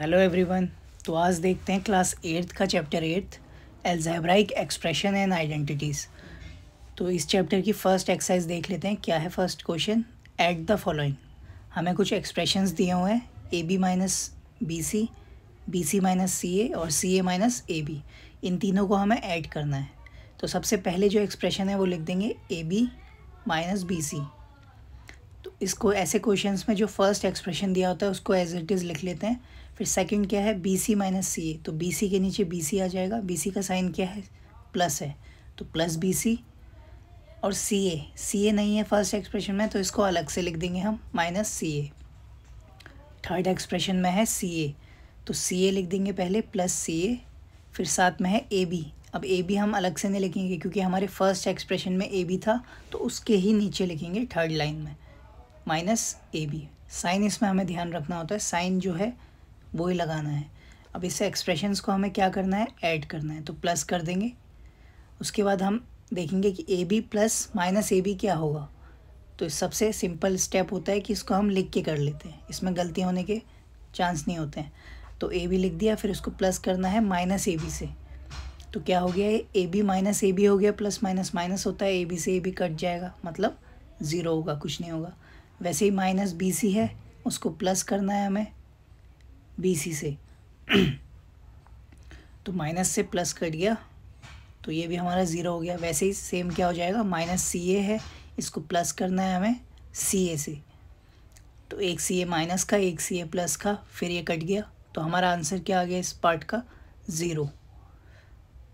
hello everyone तो आज देखते हैं क्लास एट्थ का chapter eighth algebraic expression and identities तो इस चैप्टर की फ़र्स्ट एक्सरसाइज देख लेते हैं क्या है first question add the following हमें कुछ एक्सप्रेशंस दिए हुए हैं A B minus B C B C minus C A और C A minus A be in तीनों को हमें ऐड करना है तो सबसे पहले जो एक्सप्रेशन है वो लिख देंगे A B minus B C तो इसको ऐसे क्वेश्चंस में जो फर्स्ट एक्सप्रेशन दिया होता है उसको एज इट इज़ लिख लेते हैं फिर सेकंड क्या है बी सी माइनस सी ए तो बी सी के नीचे बी सी आ जाएगा बी सी का साइन क्या है प्लस है तो प्लस बी सी और सी ए सी ए नहीं है फर्स्ट एक्सप्रेशन में तो इसको अलग से लिख देंगे हम minus C A third expression में है सी ए तो सी ए लिख देंगे पहले प्लस सी ए फिर साथ में है ए बी अब ए बी हम अलग से नहीं लिखेंगे क्योंकि हमारे फर्स्ट एक्सप्रेशन में ए बी था तो उसके ही नीचे लिखेंगे थर्ड लाइन में माइनस ए बी साइन इसमें हमें ध्यान रखना होता है साइन जो है वो ही लगाना है अब इससे एक्सप्रेशंस को हमें क्या करना है ऐड करना है तो प्लस कर देंगे उसके बाद हम देखेंगे कि A B plus minus A B क्या होगा तो सबसे सिंपल स्टेप होता है कि इसको हम लिख के कर लेते हैं इसमें गलती होने के चांस नहीं होते हैं तो ए बी लिख दिया फिर उसको प्लस करना है माइनस ए बी से तो क्या हो गया A B minus A B हो गया प्लस माइनस माइनस होता है ए बी से ए बी कट जाएगा मतलब ज़ीरो होगा कुछ नहीं होगा वैसे ही माइनस बी सी है उसको प्लस करना है हमें सी से तो माइनस से प्लस कट गया तो ये भी हमारा ज़ीरो हो गया वैसे ही सेम क्या हो जाएगा माइनस सी ए है इसको प्लस करना है हमें सी ए से तो एक सी ए माइनस का एक सी ए प्लस का फिर ये कट गया तो हमारा आंसर क्या आ गया इस पार्ट का ज़ीरो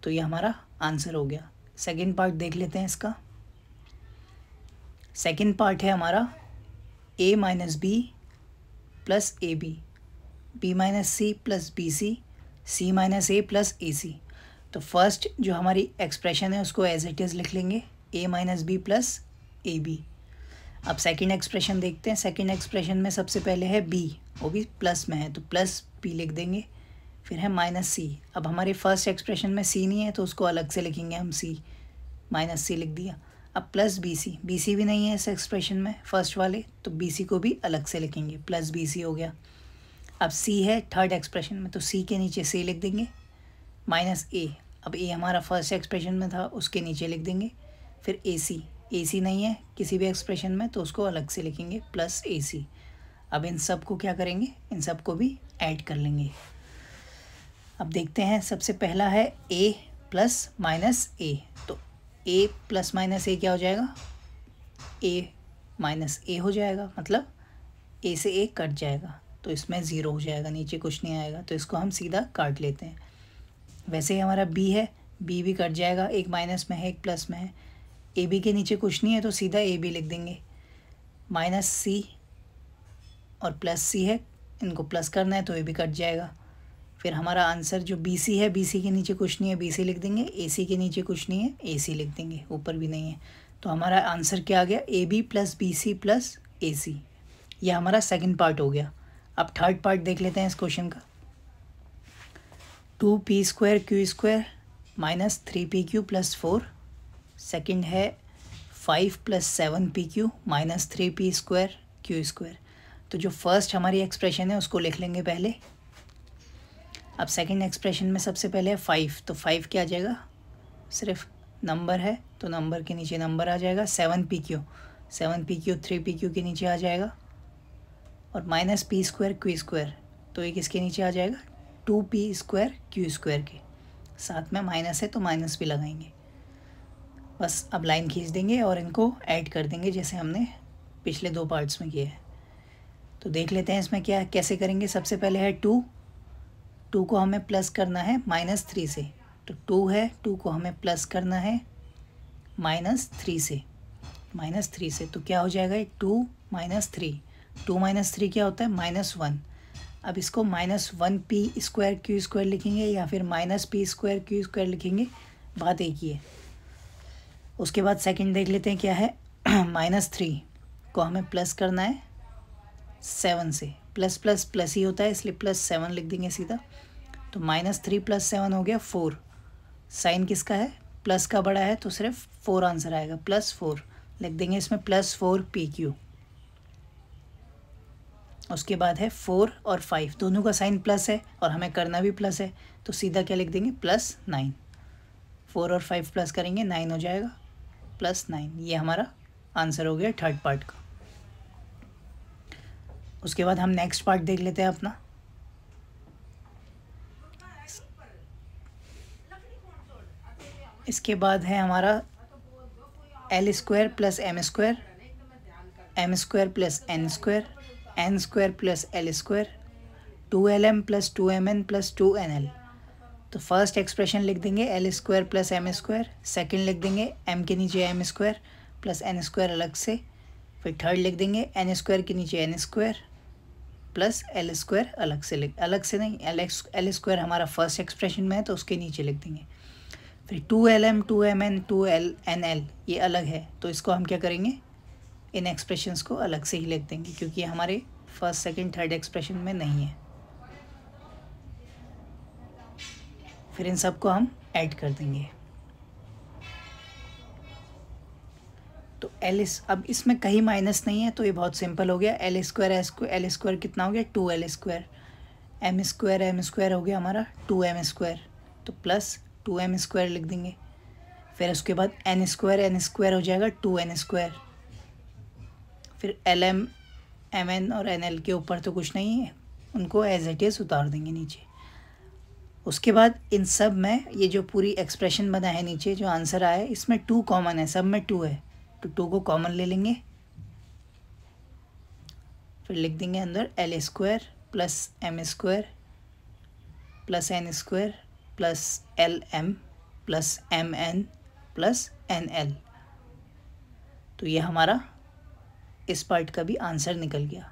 तो ये हमारा आंसर हो गया सेकेंड पार्ट देख लेते हैं इसका सेकेंड पार्ट है हमारा A minus B plus A B B minus C plus B C C minus A plus A C तो फर्स्ट जो हमारी एक्सप्रेशन है उसको एज इट इज़ लिख लेंगे A minus B plus A B अब सेकेंड एक्सप्रेशन देखते हैं सेकेंड एक्सप्रेशन में सबसे पहले है बी वो भी प्लस में है तो प्लस बी लिख देंगे फिर है माइनस सी अब हमारे फर्स्ट एक्सप्रेशन में सी नहीं है तो उसको अलग से लिखेंगे हम सी माइनस सी लिख दिया अब plus B C B C भी नहीं है इस एक्सप्रेशन में फर्स्ट वाले तो बी सी को भी अलग से लिखेंगे प्लस बी सी हो गया अब सी है थर्ड एक्सप्रेशन में तो सी के नीचे से लिख देंगे माइनस ए अब ए हमारा फर्स्ट एक्सप्रेशन में था उसके नीचे लिख देंगे फिर ए सी ए सी नहीं है किसी भी एक्सप्रेशन में तो उसको अलग से लिखेंगे प्लस ए सी अब इन सब को क्या करेंगे इन सब को भी ऐड कर लेंगे अब देखते हैं सबसे पहला है ए प्लस माइनस ए तो ए प्लस माइनस ए क्या हो जाएगा ए माइनस ए हो जाएगा मतलब ए से ए कट जाएगा तो इसमें ज़ीरो हो जाएगा नीचे कुछ नहीं आएगा तो इसको हम सीधा काट लेते हैं वैसे ही हमारा बी है बी भी कट जाएगा एक माइनस में है एक प्लस में है ए बी के नीचे कुछ नहीं है तो सीधा ए बी लिख देंगे माइनस सी और प्लस सी है इनको प्लस करना है तो ए बी कट जाएगा फिर हमारा आंसर जो बी सी है बी सी के नीचे कुछ नहीं है बी सी लिख देंगे ए सी के नीचे कुछ नहीं है ए सी लिख देंगे ऊपर भी नहीं है तो हमारा आंसर क्या आ गया A B plus B C plus A C यह हमारा सेकेंड पार्ट हो गया अब थर्ड पार्ट देख लेते हैं इस क्वेश्चन का two P square Q square minus three P Q plus four second है five plus seven P Q minus three P square Q square तो जो फर्स्ट हमारी एक्सप्रेशन है उसको लिख लेंगे पहले अब सेकेंड एक्सप्रेशन में सबसे पहले है फाइव तो फाइव क्या आ जाएगा सिर्फ नंबर है तो नंबर के नीचे नंबर आ जाएगा seven P Q seven P Q three P Q के नीचे आ जाएगा और minus P square Q square तो ये किसके नीचे आ जाएगा two P square Q square के साथ में माइनस है तो माइनस भी लगाएंगे बस अब लाइन खींच देंगे और इनको ऐड कर देंगे जैसे हमने पिछले दो पार्ट्स में किया है तो देख लेते हैं इसमें क्या कैसे करेंगे सबसे पहले है टू टू को हमें प्लस करना है माइनस थ्री से तो टू है टू को हमें प्लस करना है माइनस थ्री से माइनस थ्री से तो क्या हो जाएगा two minus three two minus three क्या होता है माइनस वन अब इसको minus one P square Q square लिखेंगे या फिर minus P square Q square लिखेंगे बात एक ही है उसके बाद सेकंड देख लेते हैं क्या है माइनस थ्री को हमें प्लस करना है सेवन से प्लस प्लस प्लस ही होता है इसलिए प्लस सेवन लिख देंगे सीधा तो माइनस थ्री प्लस सेवन हो गया फोर साइन किसका है प्लस का बड़ा है तो सिर्फ फोर आंसर आएगा प्लस फोर लिख देंगे इसमें प्लस फोर पी क्यू उसके बाद है फोर और फाइव दोनों का साइन प्लस है और हमें करना भी प्लस है तो सीधा क्या लिख देंगे प्लस नाइन फोर और फाइव प्लस करेंगे नाइन हो जाएगा प्लस नाइन ये हमारा आंसर हो गया थर्ड पार्ट का उसके बाद हम नेक्स्ट पार्ट देख लेते हैं अपना इसके बाद है हमारा L square plus M square M square plus N square N square plus L square two L M plus two M N plus two N L तो फर्स्ट एक्सप्रेशन लिख देंगे L square plus M square second लिख देंगे M के नीचे M square plus N square अलग से फिर थर्ड लिख देंगे एन स्क्वायर के नीचे N square plus L square अलग से लिख अलग से नहीं एल एक्स एल स्क्वायर हमारा फर्स्ट एक्सप्रेशन में है तो उसके नीचे लिख देंगे फिर two L M two M N two L N L ये अलग है तो इसको हम क्या करेंगे इन एक्सप्रेशंस को अलग से ही लिख देंगे क्योंकि हमारे फर्स्ट सेकंड थर्ड एक्सप्रेशन में नहीं है फिर इन सबको हम ऐड कर देंगे तो एल एस अब इसमें कहीं माइनस नहीं है तो ये बहुत सिंपल हो गया एल स्क्वायर एल स्क्वायर कितना हो गया two L square M square M square हो गया हमारा टू एम स्क्वायर तो प्लस टू एम स्क्वायर लिख देंगे फिर उसके बाद एन स्क्वायर एन स्क्वायर हो जाएगा टू एन स्क्वायर फिर एल एम एम एन और एन एल के ऊपर तो कुछ नहीं है उनको एज एट इज़ उतार देंगे नीचे उसके बाद इन सब में ये जो पूरी एक्सप्रेशन बना है नीचे जो आंसर आया इसमें टू कॉमन है सब में टू है तो टू को कॉमन ले लेंगे फिर लिख देंगे अंदर L square plus M square plus N square plus L M plus M N plus N L तो ये हमारा इस पार्ट का भी आंसर निकल गया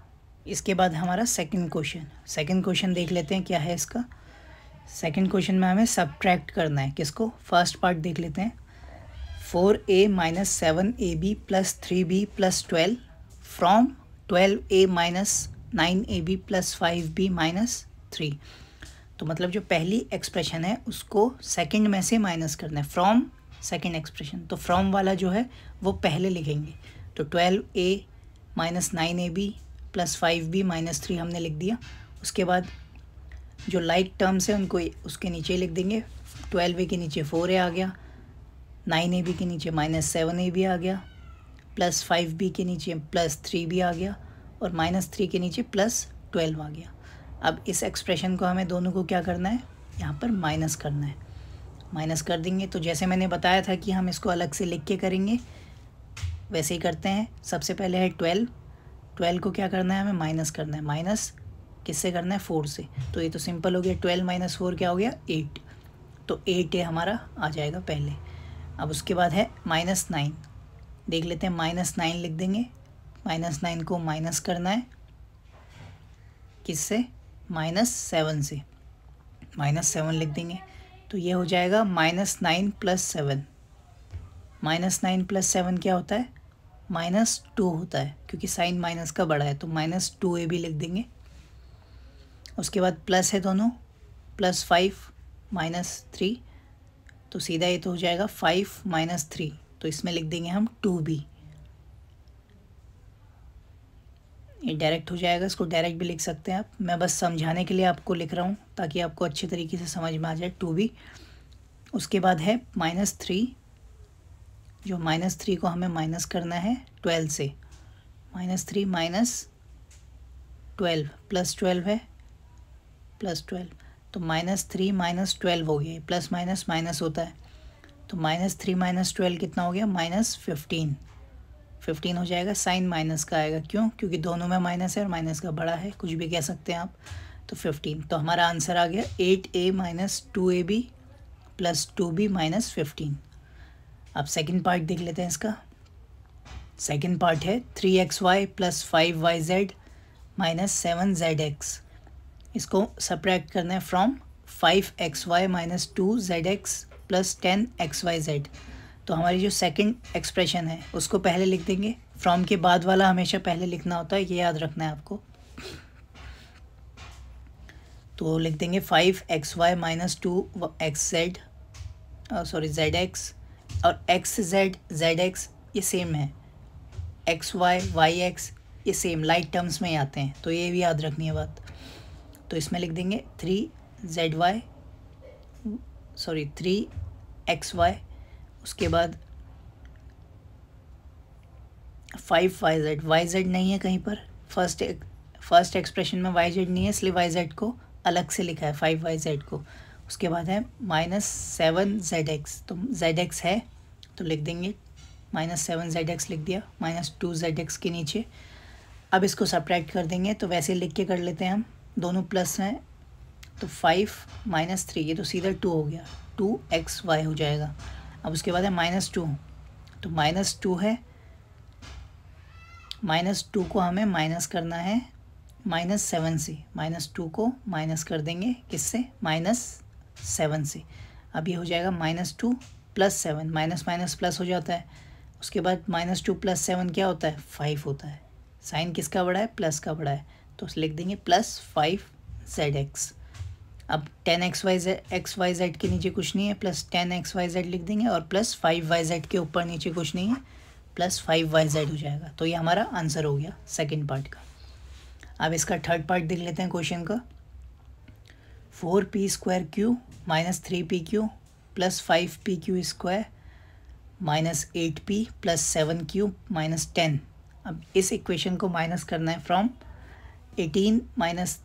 इसके बाद हमारा सेकंड क्वेश्चन सेकंड क्वेश्चन देख लेते हैं क्या है इसका सेकंड क्वेश्चन में हमें सब्ट्रैक्ट करना है किसको फर्स्ट पार्ट देख लेते हैं four A minus seven A B plus three B plus twelve from twelve A minus nine A B plus five B minus three तो मतलब जो पहली एक्सप्रेशन है उसको सेकंड में से माइनस करना है फ्रॉम सेकंड एक्सप्रेशन तो फ्रॉम वाला जो है वो पहले लिखेंगे तो twelve A minus nine A B plus five B minus three हमने लिख दिया उसके बाद जो लाइक टर्म्स हैं उनको उसके नीचे लिख देंगे ट्वेल्व ए के नीचे फोर ए आ गया नाइन ए बी के नीचे माइनस सेवन ए बी आ गया प्लस फाइव बी के नीचे प्लस थ्री बी आ गया और माइनस थ्री के नीचे प्लस ट्वेल्व आ गया अब इस एक्सप्रेशन को हमें दोनों को क्या करना है यहाँ पर माइनस करना है माइनस कर देंगे तो जैसे मैंने बताया था कि हम इसको अलग से लिख के करेंगे वैसे ही करते हैं सबसे पहले है ट्वेल्व ट्वेल्व को क्या करना है हमें माइनस करना है माइनस किससे करना है फोर से तो ये तो सिंपल हो गया ट्वेल्व माइनस फोर क्या हो गया एट तो एट ये हमारा आ जाएगा पहले अब उसके बाद है माइनस नाइन देख लेते हैं माइनस नाइन लिख देंगे माइनस नाइन को माइनस करना है किससे माइनस सेवन से माइनस सेवन लिख देंगे तो ये हो जाएगा minus nine plus seven minus nine plus seven क्या होता है माइनस टू होता है क्योंकि साइन माइनस का बड़ा है तो माइनस टू ए भी लिख देंगे उसके बाद प्लस है दोनों प्लस फाइव माइनस थ्री तो सीधा ये तो हो जाएगा फाइव माइनस थ्री तो इसमें लिख देंगे हम टू बी ये डायरेक्ट हो जाएगा इसको डायरेक्ट भी लिख सकते हैं आप मैं बस समझाने के लिए आपको लिख रहा हूँ ताकि आपको अच्छे तरीके से समझ में आ जाए टू बी उसके बाद है माइनस थ्री जो माइनस थ्री को हमें माइनस करना है ट्वेल्व से minus three minus twelve plus twelve है प्लस ट्वेल्व तो माइनस थ्री माइनस ट्वेल्व हो गया प्लस माइनस माइनस होता है तो माइनस थ्री माइनस ट्वेल्व कितना हो गया माइनस फिफ्टीन फिफ्टीन हो जाएगा साइन माइनस का आएगा क्यों क्योंकि दोनों में माइनस है और माइनस का बड़ा है कुछ भी कह सकते हैं आप तो फिफ्टीन तो हमारा आंसर आ गया eight A minus two A B plus two B minus fifteen अब सेकंड पार्ट देख लेते हैं इसका सेकंड पार्ट है three X Y plus five Y Z minus seven Z X इसको सप्रैक्ट करना है from five X Y minus two Z X plus ten X Y Z तो हमारी जो सेकंड एक्सप्रेशन है उसको पहले लिख देंगे फ्रॉम के बाद वाला हमेशा पहले लिखना होता है ये याद रखना है आपको तो लिख देंगे five X Y minus two X Z sorry Z X और एक्स जेड जेड एक्स ये सेम है एक्स वाई वाई एक्स ये सेम लाइट टर्म्स में आते हैं तो ये भी याद रखनी है बात तो इसमें लिख देंगे three Z Y sorry three X Y उसके बाद five Y Z Y Z नहीं है कहीं पर फर्स्ट फर्स्ट एक्सप्रेशन में वाई जेड नहीं है इसलिए वाई जेड को अलग से लिखा है फाइव वाई जेड को उसके बाद है माइनस सेवन जेड एक्स तो जेड एक्स है तो लिख देंगे माइनस सेवन जेड एक्स लिख दिया माइनस टू जेड एक्स के नीचे अब इसको सप्रैक्ट कर देंगे तो वैसे लिख के कर लेते हैं हम दोनों प्लस हैं तो फाइव माइनस थ्री ये तो सीधा टू हो गया टू एक्स वाई हो जाएगा अब उसके बाद है माइनस टू तो माइनस टू है माइनस टू को हमें माइनस करना है माइनस सेवन से माइनस टू को माइनस कर देंगे किससे माइनस सेवन से अब ये हो जाएगा minus two plus seven minus minus plus हो जाता है उसके बाद माइनस टू प्लस सेवन क्या होता है फाइव होता है साइन किसका बड़ा है प्लस का बड़ा है तो उस लिख देंगे प्लस फाइव जेड एक्स अब ten X Y Z X Y Z के नीचे कुछ नहीं है plus ten X Y Z लिख देंगे और प्लस फाइव वाई जेड के ऊपर नीचे कुछ नहीं है प्लस फाइव वाई जेड हो जाएगा तो ये हमारा आंसर हो गया सेकेंड पार्ट का अब इसका थर्ड पार्ट देख लेते हैं क्वेश्चन का four P square Q minus three P Q plus five P Q square minus eight P plus seven Q minus ten अब इस इक्वेशन को माइनस करना है from eighteen minus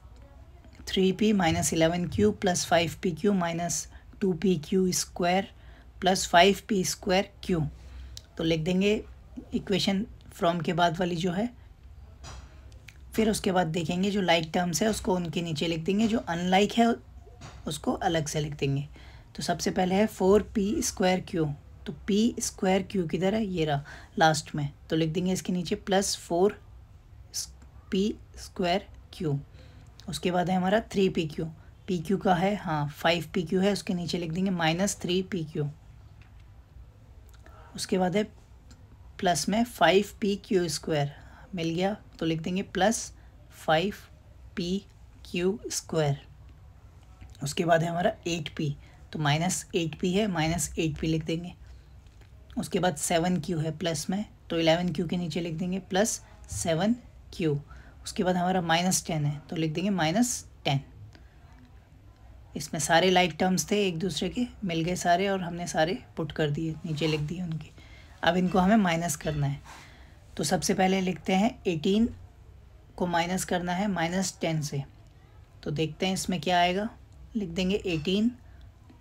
three P minus eleven Q plus five P Q minus two P Q square plus five P square Q तो लिख देंगे equation from के बाद वाली जो है फिर उसके बाद देखेंगे जो लाइक like टर्म्स है उसको उनके नीचे लिख देंगे जो अनलाइक है उसको अलग से लिख देंगे तो सबसे पहले है फोर पी स्क्वायर क्यू तो पी स्क्वायर क्यू किधर है ये रहा लास्ट में तो लिख देंगे इसके नीचे plus four P square Q उसके बाद है हमारा three P Q P Q का है हाँ फाइव पी क्यू है उसके नीचे लिख देंगे माइनस थ्री पी क्यू उसके बाद है प्लस में फाइव पी क्यू स्क्वायर मिल गया तो लिख देंगे plus five P Q square उसके बाद है हमारा एट पी तो माइनस एट पी है माइनस एट पी लिख देंगे उसके बाद सेवन क्यू है प्लस में तो इलेवन क्यू के नीचे लिख देंगे प्लस सेवन क्यू उसके बाद हमारा माइनस टेन है तो लिख देंगे माइनस टेन इसमें सारे लाइक टर्म्स थे एक दूसरे के मिल गए सारे और हमने सारे पुट कर दिए नीचे लिख दिए उनके अब इनको हमें माइनस करना है तो सबसे पहले लिखते हैं एटीन को माइनस करना है माइनस टेन से तो देखते हैं इसमें क्या आएगा लिख देंगे eighteen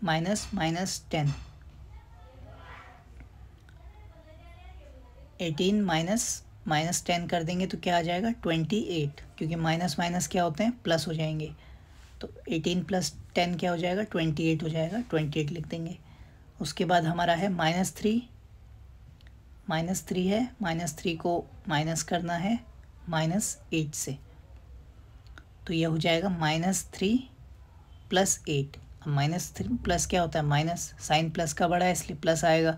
minus minus ten eighteen minus minus ten कर देंगे तो क्या आ जाएगा ट्वेंटी एट क्योंकि माइनस माइनस क्या होते हैं प्लस हो जाएंगे तो एटीन प्लस टेन क्या हो जाएगा ट्वेंटी एट हो जाएगा ट्वेंटी एट लिख देंगे उसके बाद हमारा है माइनस थ्री माइनस थ्री है माइनस थ्री को माइनस करना है माइनस एट से तो यह हो जाएगा minus three plus eight minus three plus क्या होता है माइनस साइन प्लस का बड़ा है इसलिए प्लस आएगा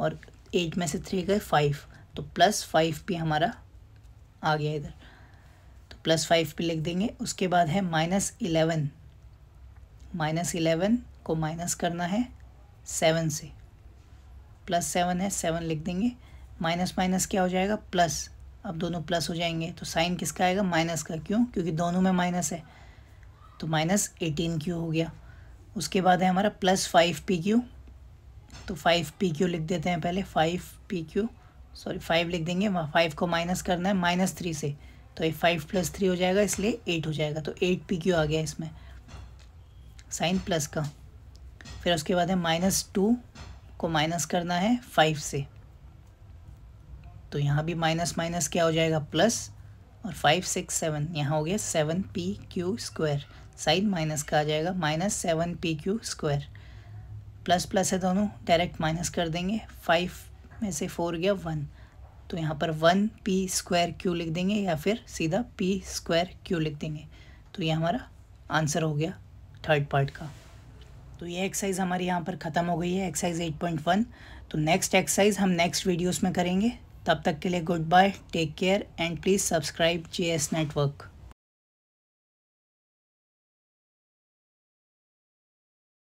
और एट में से थ्री गए फाइव तो प्लस फाइव भी हमारा आ गया इधर तो प्लस फाइव भी लिख देंगे उसके बाद है माइनस इलेवन माइनस इलेवन को माइनस करना है सेवन से प्लस सेवन है सेवन लिख देंगे माइनस माइनस क्या हो जाएगा प्लस अब दोनों प्लस हो जाएंगे तो साइन किसका आएगा माइनस का क्यों क्योंकि दोनों में माइनस है तो माइनस एटीन क्यू हो गया उसके बाद है हमारा प्लस फाइव पी क्यू तो फाइव पी क्यू लिख देते हैं पहले five P Q sorry five लिख देंगे वहाँ फाइव को माइनस करना है माइनस थ्री से तो ये फाइव प्लस थ्री हो जाएगा इसलिए एट हो जाएगा तो एट पी क्यू आ गया इसमें साइन प्लस का फिर उसके बाद है माइनस टू को माइनस करना है फाइव से तो यहाँ भी माइनस माइनस क्या हो जाएगा प्लस और फाइव सिक्स सेवन यहाँ हो गया seven P Q square sign minus का आ जाएगा minus seven P Q square plus plus है दोनों डायरेक्ट माइनस कर देंगे फाइव में से फोर गया वन तो यहाँ पर वन पी स्क्वायर क्यू लिख देंगे या फिर सीधा पी स्क्वायर क्यू लिख देंगे तो ये हमारा आंसर हो गया थर्ड पार्ट का तो ये एक्सरसाइज हमारी यहाँ पर ख़त्म हो गई है एक्सरसाइज एट पॉइंट वन तो नेक्स्ट एक्सरसाइज हम नेक्स्ट वीडियोस में करेंगे तब तक के लिए good bye take care and please subscribe S network